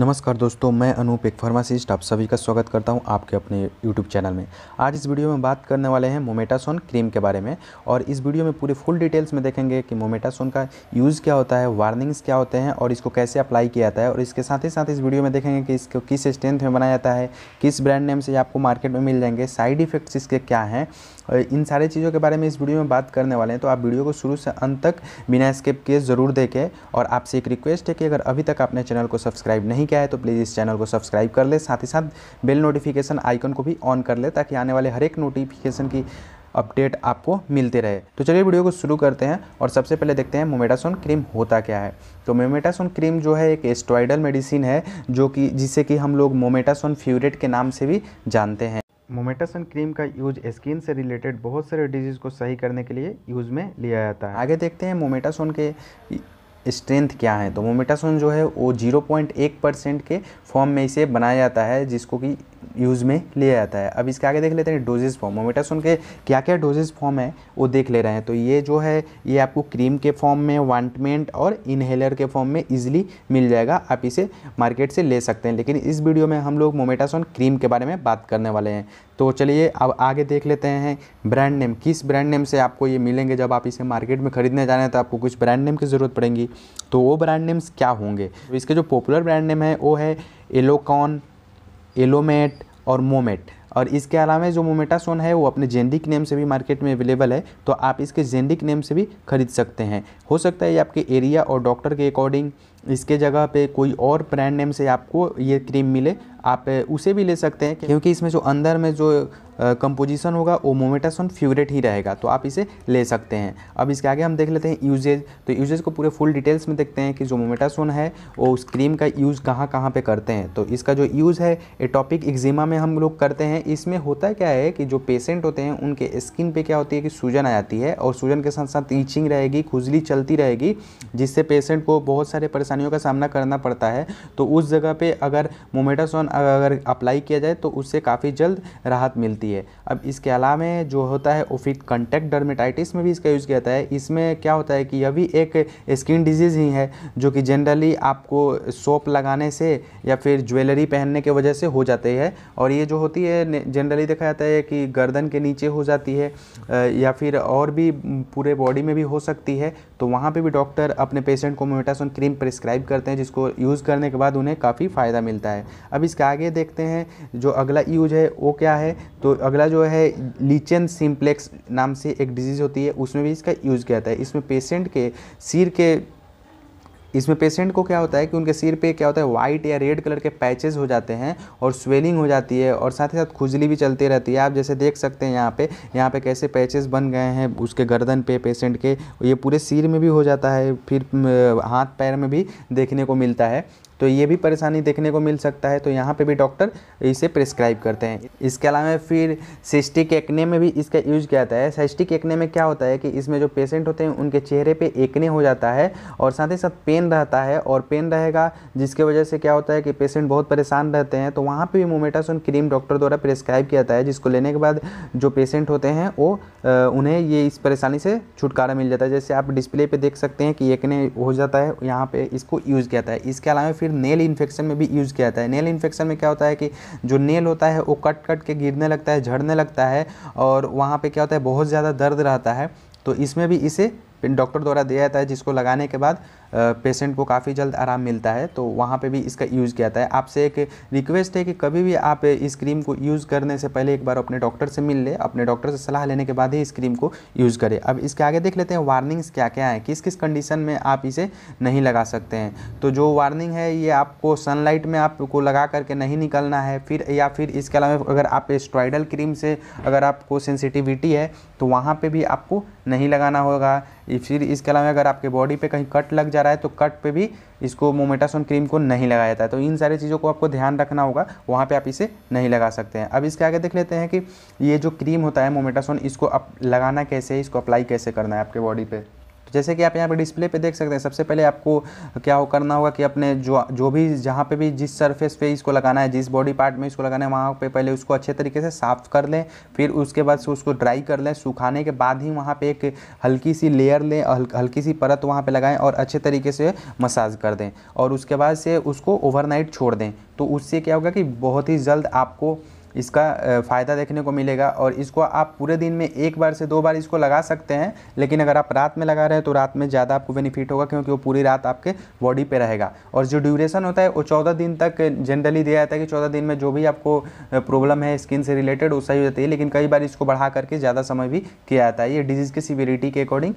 नमस्कार दोस्तों मैं अनूप एक फार्मासिस्ट आप सभी का स्वागत करता हूं आपके अपने यूट्यूब चैनल में आज इस वीडियो में बात करने वाले हैं मोमेटासोन क्रीम के बारे में और इस वीडियो में पूरे फुल डिटेल्स में देखेंगे कि मोमेटासोन का यूज़ क्या होता है वार्निंग्स क्या होते हैं और इसको कैसे अप्लाई किया जाता है और इसके साथ ही साथ इस वीडियो में देखेंगे कि इसको किस स्ट्रेंथ में बनाया जाता है किस ब्रांड नेम से आपको मार्केट में मिल जाएंगे साइड इफ़ेक्ट्स इसके क्या हैं इन सारे चीज़ों के बारे में इस वीडियो में बात करने वाले हैं तो आप वीडियो को शुरू से अंत तक बिना स्किप किए ज़रूर देखें और आपसे एक रिक्वेस्ट है कि अगर अभी तक आपने चैनल को सब्सक्राइब नहीं किया है तो प्लीज़ इस चैनल को सब्सक्राइब कर ले साथ ही साथ बेल नोटिफिकेशन आइकन को भी ऑन कर ले ताकि आने वाले हर एक नोटिफिकेशन की अपडेट आपको मिलते रहे तो चलिए वीडियो को शुरू करते हैं और सबसे पहले देखते हैं मोमेटासोन क्रीम होता क्या है तो मोमेटासोन क्रीम जो है एक एस्टोइडल मेडिसिन है जो कि जिसे कि हम लोग मोमेटासोन फ्यूरेट के नाम से भी जानते हैं मोमेटासन क्रीम का यूज स्किन से रिलेटेड बहुत सारे डिजीज़ को सही करने के लिए यूज़ में लिया जाता है आगे देखते हैं मोमेटासोन के स्ट्रेंथ क्या है तो मोमेटासोन जो है वो 0.1 परसेंट के फॉर्म में इसे बनाया जाता है जिसको कि यूज़ में लिया जाता है अब इसके आगे देख लेते हैं डोजेज फॉर्म मोमेटासोन के क्या क्या डोजेज फॉर्म है वो देख ले रहे हैं तो ये जो है ये आपको क्रीम के फॉर्म में वांटमेंट और इनहेलर के फॉर्म में ईजिली मिल जाएगा आप इसे मार्केट से ले सकते हैं लेकिन इस वीडियो में हम लोग मोमेटासोन क्रीम के बारे में बात करने वाले हैं तो चलिए अब आगे देख लेते हैं ब्रांड नेम किस ब्रांड नेम से आपको ये मिलेंगे जब आप इसे मार्केट में खरीदने जा रहे हैं तो आपको कुछ ब्रांड नेम की ज़रूरत पड़ेगी तो वो ब्रांड नेम्स क्या होंगे तो इसके जो पॉपुलर ब्रांड नेम है वो है एलोकॉन एलोमेट और मोमेट और इसके अलावा जो मोमेटासोन है वो अपने जेंडिक नेम से भी मार्केट में अवेलेबल है तो आप इसके जेंडिक नेम से भी खरीद सकते हैं हो सकता है ये आपके एरिया और डॉक्टर के अकॉर्डिंग इसके जगह पे कोई और ब्रांड नेम से आपको ये क्रीम मिले आप उसे भी ले सकते हैं क्योंकि इसमें जो अंदर में जो कंपोजिशन होगा वो मोमेटासोन फ्यूरेट ही रहेगा तो आप इसे ले सकते हैं अब इसके आगे हम देख लेते हैं यूजेज तो यूजेज को पूरे फुल डिटेल्स में देखते हैं कि जो मोमेटासोन है वो उस क्रीम का यूज़ कहाँ कहाँ पर करते हैं तो इसका जो यूज़ है एटॉपिक एक्जिमा में हम लोग करते हैं इसमें होता क्या है कि जो पेशेंट होते हैं उनके स्किन पे क्या होती है कि सूजन आ जाती है और सूजन के साथ साथ ईचिंग रहेगी खुजली चलती रहेगी जिससे पेशेंट को बहुत सारे परेशानियों का सामना करना पड़ता है तो उस जगह पे अगर मोमेटासोन अगर अप्लाई किया जाए तो उससे काफ़ी जल्द राहत मिलती है अब इसके अलावा जो होता है ओफिक कंटेक्ट डर्मेटाइटिस में भी इसका यूज़ किया जाता है इसमें क्या होता है कि यह भी एक स्किन डिजीज़ ही है जो कि जनरली आपको सोप लगाने से या फिर ज्वेलरी पहनने के वजह से हो जाते हैं और ये जो होती है जनरली देखा जाता है कि गर्दन के नीचे हो जाती है या फिर और भी पूरे बॉडी में भी हो सकती है तो वहाँ पे भी डॉक्टर अपने पेशेंट को मोमेटासोन क्रीम प्रिस्क्राइब करते हैं जिसको यूज़ करने के बाद उन्हें काफ़ी फ़ायदा मिलता है अब इसका आगे देखते हैं जो अगला यूज है वो क्या है तो अगला जो है लीचन सिम्प्लेक्स नाम से एक डिजीज़ होती है उसमें भी इसका यूज़ किया जाता है इसमें पेशेंट के सिर के इसमें पेशेंट को क्या होता है कि उनके सिर पे क्या होता है वाइट या रेड कलर के पैचेज हो जाते हैं और स्वेलिंग हो जाती है और साथ ही साथ खुजली भी चलती रहती है आप जैसे देख सकते हैं यहाँ पे यहाँ पे कैसे पैचेज बन गए हैं उसके गर्दन पे पेशेंट के ये पूरे सिर में भी हो जाता है फिर हाथ पैर में भी देखने को मिलता है तो ये भी परेशानी देखने को मिल सकता है तो यहाँ पे भी डॉक्टर इसे प्रिस्क्राइब करते हैं इसके अलावा फिर सिस्टिक एक्ने में भी इसका यूज किया जाता है सिस्टिक एक्ने में क्या होता है कि इसमें जो पेशेंट होते हैं उनके चेहरे पे एक्ने हो जाता है और साथ ही साथ पेन रहता है और पेन रहेगा जिसके वजह से क्या होता है कि पेशेंट बहुत परेशान रहते हैं तो वहाँ पर भी मोमेटासोन क्रीम डॉक्टर द्वारा प्रिस्क्राइब किया जाता है जिसको लेने के बाद जो पेशेंट होते हैं वो उन्हें ये इस परेशानी से छुटकारा मिल जाता है जैसे आप डिस्प्ले पर देख सकते हैं कि एक्ने हो जाता है यहाँ पर इसको यूज़ किया जाता है इसके अलावा फिर नेल इन्फेक्शन में भी यूज़ किया जाता है नेल इन्फेक्शन में क्या होता है कि जो नेल होता है वो कट कट के गिरने लगता है झड़ने लगता है और वहाँ पर क्या होता है बहुत ज़्यादा दर्द रहता है तो इसमें भी इसे डॉक्टर द्वारा दिया जाता है जिसको लगाने के बाद पेशेंट को काफ़ी जल्द आराम मिलता है तो वहाँ पे भी इसका यूज़ किया जाता है आपसे एक रिक्वेस्ट है कि कभी भी आप इस क्रीम को यूज़ करने से पहले एक बार अपने डॉक्टर से मिल ले अपने डॉक्टर से सलाह लेने के बाद ही इस क्रीम को यूज़ करें अब इसके आगे देख लेते हैं वार्निंग्स क्या क्या हैं किस किस कंडीशन में आप इसे नहीं लगा सकते हैं तो जो वार्निंग है ये आपको सनलाइट में आपको लगा करके नहीं निकलना है फिर या फिर इसके अलावा अगर आप स्ट्राइडल क्रीम से अगर आपको सेंसिटिविटी है तो वहाँ पे भी आपको नहीं लगाना होगा फिर इसके अलावा अगर आपके बॉडी पे कहीं कट लग जा रहा है तो कट पे भी इसको मोमेटासोन क्रीम को नहीं लगाया जाता है तो इन सारी चीज़ों को आपको ध्यान रखना होगा वहाँ पे आप इसे नहीं लगा सकते हैं अब इसके आगे देख लेते हैं कि ये जो क्रीम होता है मोमेटासोन इसको आप लगाना कैसे है इसको अप्लाई कैसे करना है आपके बॉडी पर जैसे कि आप यहाँ पे डिस्प्ले पे देख सकते हैं सबसे पहले आपको क्या हो करना होगा कि अपने जो जो भी जहाँ पे भी जिस सरफेस पे इसको लगाना है जिस बॉडी पार्ट में इसको लगाना है वहाँ पे पहले उसको अच्छे तरीके से साफ़ कर लें फिर उसके बाद से उसको ड्राई कर लें सुखाने के बाद ही वहाँ पर एक हल्की सी लेयर लें हल्की सी परत वहाँ पर लगाएँ और अच्छे तरीके से मसाज कर दें और उसके बाद से उसको ओवरनाइट छोड़ दें तो उससे क्या होगा कि बहुत ही जल्द आपको इसका फ़ायदा देखने को मिलेगा और इसको आप पूरे दिन में एक बार से दो बार इसको लगा सकते हैं लेकिन अगर आप रात में लगा रहे हैं तो रात में ज़्यादा आपको बेनिफिट होगा क्योंकि वो पूरी रात आपके बॉडी पे रहेगा और जो ड्यूरेशन होता है वो चौदह दिन तक जनरली दिया जाता है कि चौदह दिन में जो भी आपको प्रॉब्लम है स्किन से रिलेटेड वो सही हो जाती है लेकिन कई बार इसको बढ़ा करके ज़्यादा समय भी किया जाता है ये डिजीज़ की सीवियरिटी के अकॉर्डिंग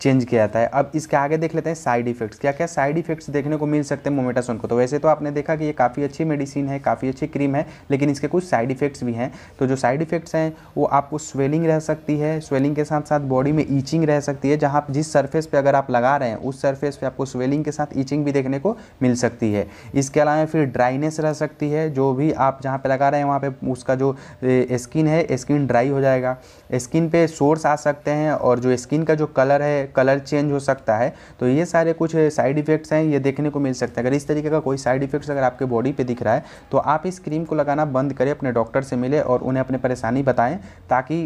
चेंज किया जाता है अब इसके आगे देख लेते हैं साइड इफेक्ट्स क्या क्या साइड इफेक्ट्स देखने को मिल सकते हैं मोमेटासोन को तो वैसे तो आपने देखा कि ये काफ़ी अच्छी मेडिसिन है काफ़ी अच्छी क्रीम है लेकिन इसके कुछ साइड साइड इफ़ेक्ट्स भी हैं तो जो साइड इफ़ेक्ट्स हैं वो आपको स्वेलिंग रह सकती है स्वेलिंग के साथ साथ बॉडी में ईचिंग रह सकती है जहाँ जिस सर्फेस पर अगर आप लगा रहे हैं उस सर्फेस पर आपको स्वेलिंग के साथ ईचिंग भी देखने को मिल सकती है इसके अलावा फिर ड्राइनेस रह सकती है जो भी आप जहाँ पर लगा रहे हैं वहाँ पर उसका जो स्किन है स्किन ड्राई हो जाएगा स्किन पे सोर्स आ सकते हैं और जो स्किन का जो कलर है कलर चेंज हो सकता है तो ये सारे कुछ साइड इफ़ेक्ट्स हैं ये देखने को मिल सकते हैं अगर इस तरीके का कोई साइड इफ़ेक्ट्स अगर आपके बॉडी पे दिख रहा है तो आप इस क्रीम को लगाना बंद करें अपने डॉक्टर से मिले और उन्हें अपनी परेशानी बताएं ताकि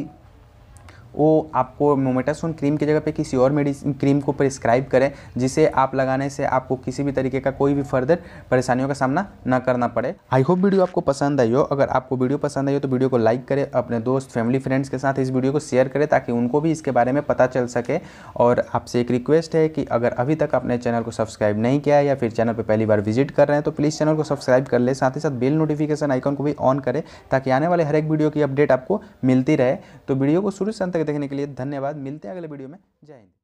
वो आपको मोमेटासोन क्रीम की जगह पे किसी और मेडिसिन क्रीम को प्रिस्क्राइब करें जिसे आप लगाने से आपको किसी भी तरीके का कोई भी फर्दर परेशानियों का सामना न करना पड़े आई होप वीडियो आपको पसंद आई हो अगर आपको वीडियो पसंद आई हो तो वीडियो को लाइक करें अपने दोस्त फैमिली फ्रेंड्स के साथ इस वीडियो को शेयर करें ताकि उनको भी इसके बारे में पता चल सके और आपसे एक रिक्वेस्ट है कि अगर अभी तक आपने चैनल को सब्सक्राइब नहीं किया या फिर चैनल पर पहली बार विजिट कर रहे हैं तो प्लीज़ चैनल को सब्सक्राइब कर ले साथ ही साथ बेल नोटिफिकेशन आइकन को भी ऑन करें ताकि आने वाले हर एक वीडियो की अपडेट आपको मिलती रहे तो वीडियो को शुरू से अंत तक देखने के लिए धन्यवाद मिलते हैं अगले वीडियो में जय हिंद